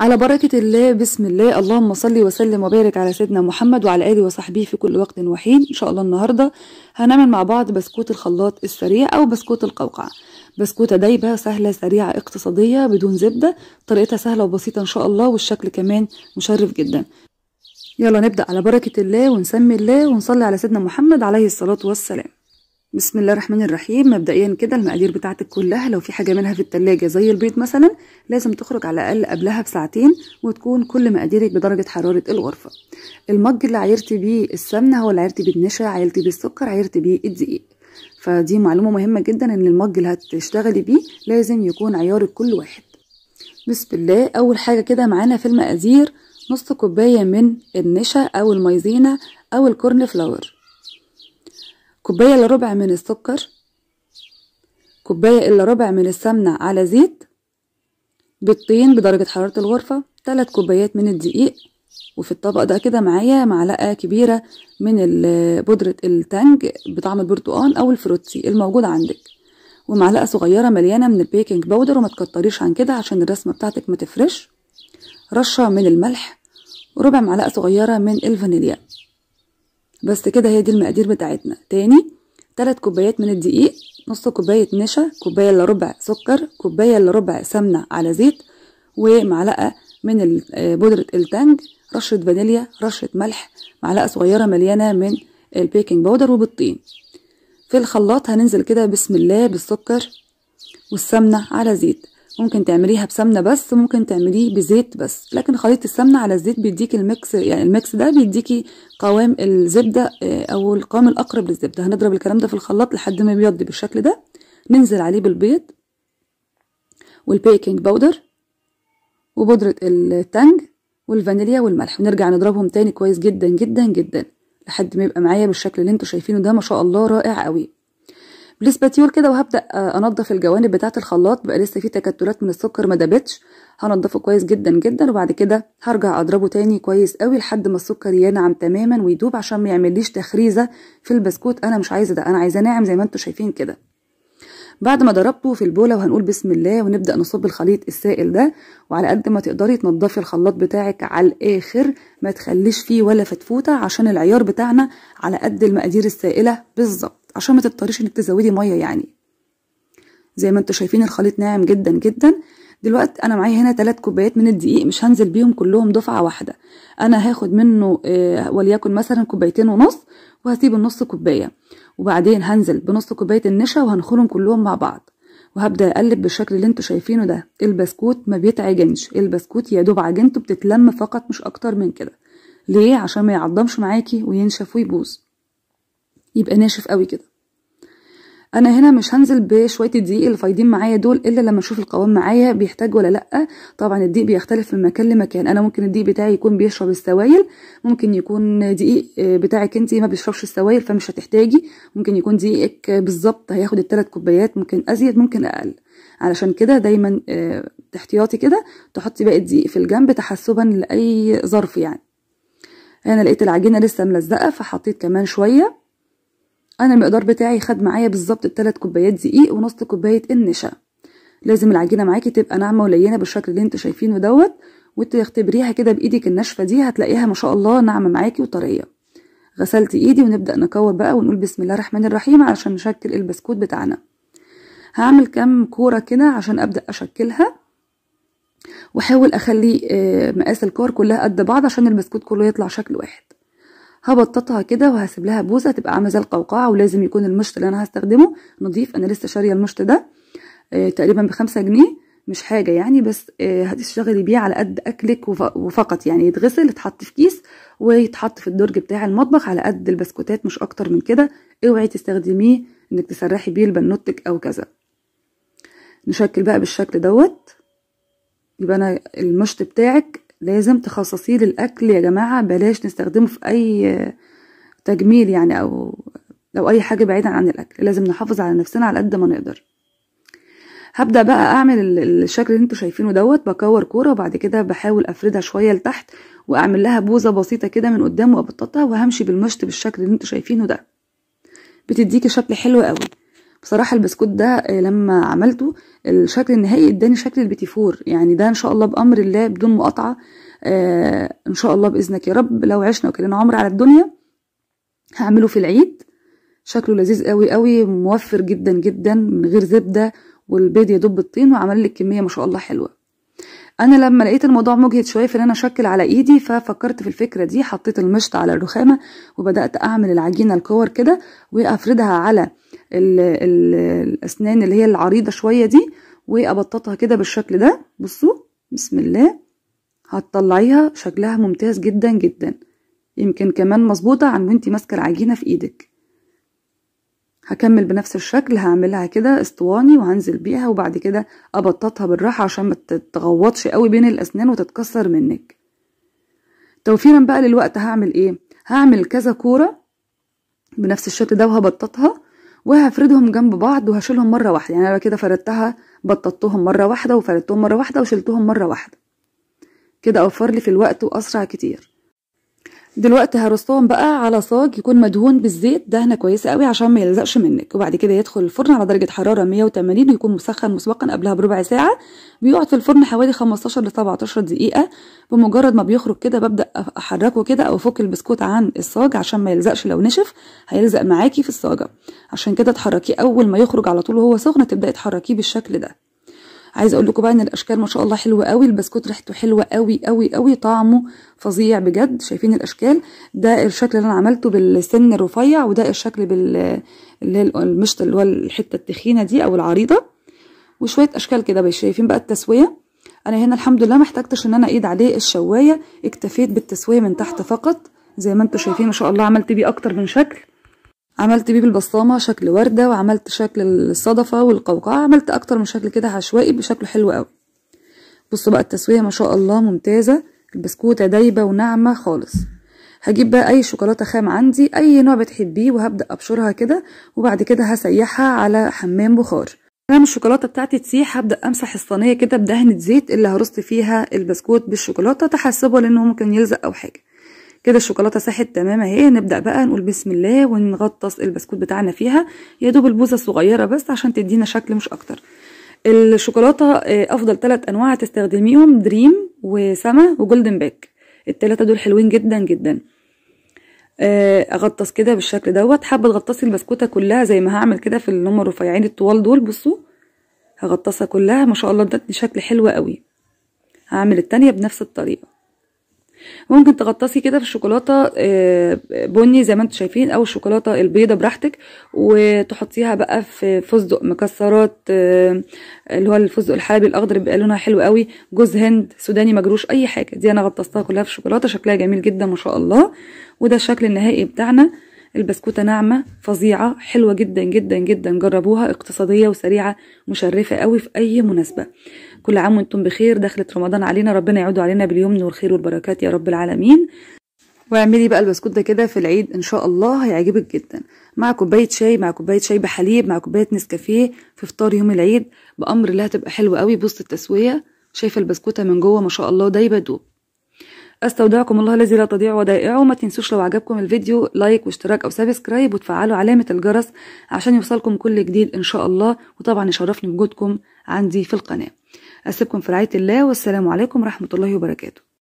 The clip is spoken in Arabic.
على بركة الله بسم الله اللهم صلي وسلم وبارك على سيدنا محمد وعلى آله وصحبه في كل وقت وحين إن شاء الله النهاردة هنعمل مع بعض بسكوت الخلاط السريع أو بسكوت القوقعة بسكوتة دايبة سهلة سريعة اقتصادية بدون زبدة طريقتها سهلة وبسيطة إن شاء الله والشكل كمان مشرف جدا يلا نبدأ على بركة الله ونسمي الله ونصلي على سيدنا محمد عليه الصلاة والسلام بسم الله الرحمن الرحيم مبدئيا كده المقادير بتاعتك كلها لو في حاجه منها في التلاجة زي البيض مثلا لازم تخرج على الاقل قبلها بساعتين وتكون كل مقاديرك بدرجه حراره الغرفه المج اللي عايرتي بيه السمنه هو اللي عايرتي بيه النشا عايرتي بيه السكر عايرتي بيه الدقيق فدي معلومه مهمه جدا ان المج اللي هتشتغلي بيه لازم يكون عيارك كل واحد بسم الله اول حاجه كده معانا في المقادير نص كوبايه من النشا او المايزينا او الكورن فلاور كوباية إلا ربع من السكر كوباية إلا ربع من السمنة على زيت بيضتين بدرجة حرارة الغرفة تلات كوبايات من الدقيق وفي الطبق ده كده معايا معلقة كبيرة من بودرة التانج بطعم البرتقال أو الفروتسي الموجود عندك ومعلقة صغيرة مليانة من البيكنج باودر وما تكتريش عن كده عشان الرسمة بتاعتك ما تفرش رشة من الملح وربع معلقة صغيرة من الفانيليا بس كده هي دي المقادير بتاعتنا تاني تلات كوبايات من الدقيق نص كوباية نشا كوباية الا ربع سكر كوباية الا ربع سمنة على زيت ومعلقة من آه، بودرة التانج رشة فانيليا رشة ملح معلقة صغيرة مليانة من البيكنج باودر وبالطين في الخلاط هننزل كده بسم الله بالسكر والسمنة على زيت ممكن تعمليها بسمنه بس ممكن تعمليه بزيت بس لكن خليط السمنه على الزيت بيديكي الميكس يعني الميكس ده بيديكي قوام الزبده آه، او القوام الاقرب للزبده هنضرب الكلام ده في الخلاط لحد ما يبيض بالشكل ده ننزل عليه بالبيض والبيكنج باودر وبودره التانج والفانيليا والملح ونرجع نضربهم تاني كويس جدا جدا جدا لحد ما يبقى معايا بالشكل اللي انتوا شايفينه ده ما شاء الله رائع قوي بالسباتيول كده وهبدا آه، انضف الجوانب بتاعه الخلاط بقى لسه فيه تكتلات من السكر ما دابتش هنضفه كويس جدا جدا وبعد كده هرجع اضربه تاني كويس قوي لحد ما السكر ينعم تماما ويدوب عشان ما يعمليش تخريزه في البسكوت انا مش عايزه ده انا عايزاه ناعم زي ما انتم شايفين كده بعد ما ضربته في البوله وهنقول بسم الله ونبدا نصب الخليط السائل ده وعلى قد ما تقدري تنضفي الخلاط بتاعك على الاخر ما تخليش فيه ولا فتفوته عشان العيار بتاعنا على قد المقادير السائله بالظبط عشان ما تضطريش انك تزودي ميه يعني زي ما انتوا شايفين الخليط ناعم جدا جدا دلوقتي انا معايا هنا 3 كوبايات من الدقيق مش هنزل بيهم كلهم دفعه واحده انا هاخد منه آه، وليكن مثلا كوبايتين ونص وهسيب النص كوبايه وبعدين هنزل بنص كوبايه النشا وهنخلهم كلهم مع بعض وهبدا اقلب بالشكل اللي انتوا شايفينه ده البسكوت ما بيتعجنش البسكوت يا دوب عجنته بتتلم فقط مش اكتر من كده ليه عشان ما يعضمش معاكي وينشف ويبوظ يبقى ناشف قوي كده انا هنا مش هنزل بشويه الدقيق اللي فايضين معايا دول الا لما اشوف القوام معايا بيحتاج ولا لا طبعا الدقيق بيختلف من مكان لمكان انا ممكن الدقيق بتاعي يكون بيشرب السوائل ممكن يكون دقيق آه، بتاعك انت ما بيشربش السوائل فمش هتحتاجي ممكن يكون دقيقك بالظبط هياخد الثلاث كوبايات ممكن ازيد ممكن اقل علشان كده دايما آه، احتياطي كده تحطي باقي الدقيق في الجنب تحسبا لاي ظرف يعني انا لقيت العجينه لسه ملزقه فحطيت كمان شويه انا المقدار بتاعي خد معايا بالظبط التلات كوبايات دقيق ونص كوبايه النشا لازم العجينه معاكي تبقى ناعمه ولينه بالشكل اللي انتوا شايفينه دوت تختبريها كده بايدك الناشفه دي هتلاقيها ما شاء الله ناعمه معاكي وطريه غسلت ايدي ونبدا نكور بقى ونقول بسم الله الرحمن الرحيم علشان نشكل البسكوت بتاعنا هعمل كام كوره كده عشان ابدا اشكلها واحاول اخلي آه، مقاس الكور كلها قد بعض عشان البسكوت كله يطلع شكل واحد هبططها كده وهسيب لها بوزه هتبقى عامله زي القوقعه ولازم يكون المشط اللي انا هستخدمه نضيف انا لسه شاريه المشط ده آه، تقريبا بخمسة جنيه مش حاجه يعني بس آه، هتشتغلي بيه على قد اكلك وفقط يعني يتغسل يتحط في كيس ويتحط في الدرج بتاع المطبخ على قد البسكوتات مش اكتر من كده اوعي تستخدميه انك تسرحي بيه لبنوتك او كذا نشكل بقى بالشكل دوت يبقى انا المشط بتاعك لازم تخصصيه للاكل يا جماعه بلاش نستخدمه في اي تجميل يعني او لو اي حاجه بعيدا عن الاكل لازم نحافظ على نفسنا على قد ما نقدر هبدا بقى اعمل الشكل اللي انتوا شايفينه دوت بكور كوره وبعد كده بحاول افردها شويه لتحت واعمل لها بوزه بسيطه كده من قدام وابططها وهمشي بالمشط بالشكل اللي انتوا شايفينه ده بتديكي شكل حلو قوي بصراحه البسكوت ده آه، لما عملته الشكل النهائي اداني شكل البيتي فور يعني ده ان شاء الله بامر الله بدون مقاطعه آه، ان شاء الله باذنك يا رب لو عشنا وكلنا عمر على الدنيا هعمله في العيد شكله لذيذ قوي قوي موفر جدا جدا من غير زبده والبيض يدب الطين وعمل لك كميه ما شاء الله حلوه انا لما لقيت الموضوع مجهد شويه في ان انا اشكل على ايدي ففكرت في الفكره دي حطيت المشط على الرخامه وبدات اعمل العجينه الكور كده وافردها على ال ال الاسنان اللي هي العريضه شويه دي وابططها كده بالشكل ده بصوا بسم الله هتطلعيها شكلها ممتاز جدا جدا يمكن كمان مظبوطه عن وانتي ماسكه العجينه في ايدك هكمل بنفس الشكل هعملها كده اسطواني وهنزل بيها وبعد كده ابططها بالراحه عشان ما تتغوطش قوي بين الاسنان وتتكسر منك توفيرا بقى للوقت هعمل ايه هعمل كذا كوره بنفس الشكل ده وهبططها وهفردهم جنب بعض وهشيلهم مره واحده يعني انا كده فردتها بططتهم مره واحده وفردتهم مره واحده وشلتهم مره واحده كده اوفر لي في الوقت واسرع كتير دلوقتي هرصهم بقى على صاج يكون مدهون بالزيت دهنه كويسه قوي عشان ما يلزقش منك وبعد كده يدخل الفرن على درجه حراره 180 ويكون مسخن مسبقا قبلها بربع ساعه بيقعد في الفرن حوالي 15 ل 17 دقيقه بمجرد ما بيخرج كده ببدا احركه كده او افك البسكوت عن الصاج عشان ما يلزقش لو نشف هيلزق معاكي في الصاجه عشان كده تحركيه اول ما يخرج على طول وهو سخن تبداي تحركيه بالشكل ده عايز اقول لكم بقى ان الاشكال ما شاء الله حلوه قوي البسكوت ريحته حلوه قوي قوي قوي طعمه فظيع بجد شايفين الاشكال ده الشكل اللي انا عملته بالسن الرفيع وده الشكل بال اللي هي المشط اللي هو الحته التخينه دي او العريضه وشويه اشكال كده شايفين بقى التسويه انا هنا الحمد لله ما ان انا ايد عليه الشوايه اكتفيت بالتسويه من تحت فقط زي ما انتم شايفين ما شاء الله عملت بيه اكتر من شكل عملت بيه بالبصامة شكل وردة وعملت شكل الصدفة والقوقعة عملت أكتر من شكل كده عشوائي بشكل حلو قوي بصوا بقى التسوية ما شاء الله ممتازة البسكوتة دايبة وناعمة خالص هجيب بقى أي شوكولاتة خام عندي أي نوع بتحبيه وهبدأ أبشرها كده وبعد كده هسيحها على حمام بخار لما الشوكولاتة بتاعتي تسيح هبدأ أمسح الصينية كده بدهنة زيت اللي هرصت فيها البسكوت بالشوكولاتة تحسبه لأنه ممكن يلزق أو حاجة كده الشوكولاته ساحت تمام اهي نبدا بقى نقول بسم الله ونغطس البسكوت بتاعنا فيها يا دوب البوزه الصغيره بس عشان تدينا شكل مش اكتر الشوكولاته آه، افضل ثلاث انواع تستخدميهم دريم وسما وجولدن باك الثلاثه دول حلوين جدا جدا آه، اغطس كده بالشكل دوت حابه تغطسي البسكوته كلها زي ما هعمل كده في اللي هم الرفيعين الطوال دول بصوا هغطسها كلها ما شاء الله ادتني شكل حلو قوي هعمل التانية بنفس الطريقه ممكن تغطسي كده في الشوكولاته آه، بني زي ما انتم شايفين او الشوكولاته البيضه براحتك وتحطيها بقى في فستق مكسرات آه، اللي هو الفستق الحلبي الاخضر بيبقى لونها حلو قوي جوز هند سوداني مجروش اي حاجه دي انا غطستها كلها في شوكولاته شكلها جميل جدا ما شاء الله وده الشكل النهائي بتاعنا البسكوتة ناعمة فظيعة حلوة جدا جدا جدا جربوها اقتصادية وسريعة مشرفة قوي في أي مناسبة كل عام وانتم بخير دخلت رمضان علينا ربنا يعود علينا باليمن والخير والبركات يا رب العالمين واعملي بقى البسكوت ده كده في العيد ان شاء الله هيعجبك جدا مع كوبايه شاي مع كوبايه شاي بحليب مع كوبايه نسكافيه في فطار يوم العيد بامر الله هتبقى حلوه قوي بوسط التسويه شايفه البسكوته من جوه ما شاء الله دايبه دوب استودعكم الله الذي لا تضيع ودائعه وما تنسوش لو عجبكم الفيديو لايك واشتراك او سبسكرايب وتفعلوا علامه الجرس عشان يوصلكم كل جديد ان شاء الله وطبعا يشرفني بوجودكم عندي في القناه اسيبكم في رعايه الله والسلام عليكم ورحمه الله وبركاته